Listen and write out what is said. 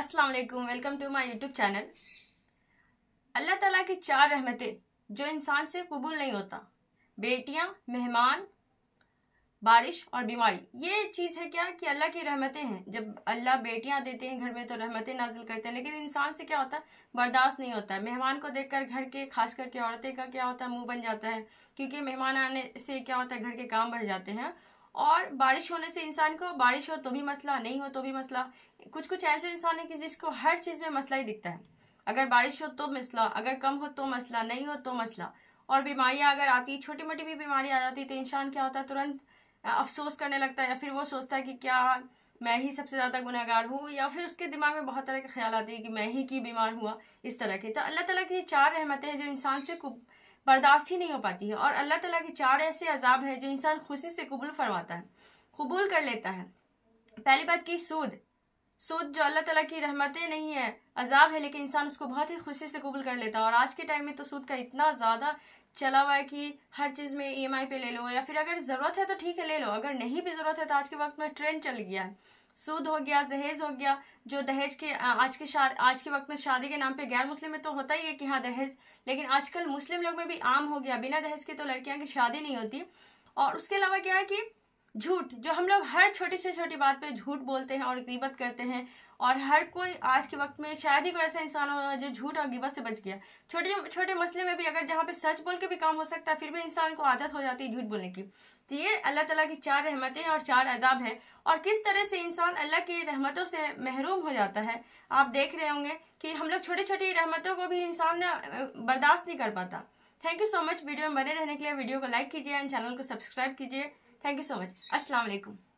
अस्सलाम वालेकुम welcome to my YouTube channel अल्लाह ताला की चार रहमतें जो इंसान से कबूल नहीं होता बेटियां मेहमान बारिश और बीमारी ये चीज़ है क्या कि अल्लाह की रहमतें हैं जब अल्लाह बेटियां देते हैं घर में तो रहमतें नाजिल करते हैं लेकिन इंसान से क्या होता है बर्दाश्त नहीं होता है मेहमान को देखकर घर के खास करके औरतें का क्या होता है मुंह बन जाता है क्योंकि मेहमान आने से क्या होता है घर के काम बढ़ जाते हैं और बारिश होने से इंसान को बारिश हो तो भी मसला नहीं हो तो भी मसला कुछ कुछ ऐसे इंसान है कि जिसको हर चीज़ में मसला ही दिखता है अगर बारिश हो तो मसला अगर कम हो तो मसला नहीं हो तो मसला और बीमारियां अगर आती छोटी मोटी भी बीमारी आ जाती तो इंसान क्या होता है तुरंत अफसोस करने लगता है या फिर वो सोचता है कि क्या मैं ही सबसे ज़्यादा गुनागार हूँ या फिर उसके दिमाग में बहुत तरह के ख्याल आते हैं कि मैं ही की बीमार हुआ इस तरह के तो अल्लाह तला की ये चार रहमतें हैं जो इंसान से बर्दाश्त ही नहीं हो पाती है और अल्लाह तला के चार ऐसे अजाब हैं जो इंसान खुशी से कबूल फरमाता है कबूल कर लेता है पहली बात की सूद सूद जो अल्लाह तला की रहमतें नहीं है अजाब है लेकिन इंसान उसको बहुत ही खुशी से कबूल कर लेता है और आज के टाइम में तो सूद का इतना ज़्यादा चला हुआ है कि हर चीज़ में ई e पे ले लो या फिर अगर ज़रूरत है तो ठीक है ले लो अगर नहीं भी ज़रूरत है तो आज के वक्त में ट्रेंड चल गया है सूद हो गया दहेज हो गया जो दहेज के आज के आज के वक्त में शादी के नाम पे गैर मुस्लिम में तो होता ही है कि हाँ दहेज लेकिन आजकल मुस्लिम लोग में भी आम हो गया बिना दहेज के तो लड़कियां की शादी नहीं होती और उसके अलावा क्या है कि झूठ जो हम लोग हर छोटी से छोटी बात पे झूठ बोलते हैं और गिबत करते हैं और हर कोई आज के वक्त में शायद ही कोई ऐसा इंसान होगा जो झूठ और गिबत से बच गया छोटे छोटे मसले में भी अगर जहाँ पे सच बोल के भी काम हो सकता है फिर भी इंसान को आदत हो जाती है झूठ बोलने की तो ये अल्लाह तला की चार रहमतें और चार अजाब हैं और किस तरह से इंसान अल्लाह की रहमतों से महरूम हो जाता है आप देख रहे होंगे कि हम लोग छोटी छोटी रहमतों को भी इंसान बर्दाश्त नहीं कर पाता thank you so much video में बने रहने के लिए वीडियो को लाइक कीजिए एंड चैनल को सब्सक्राइब कीजिए थैंक यू सो मच असलकुम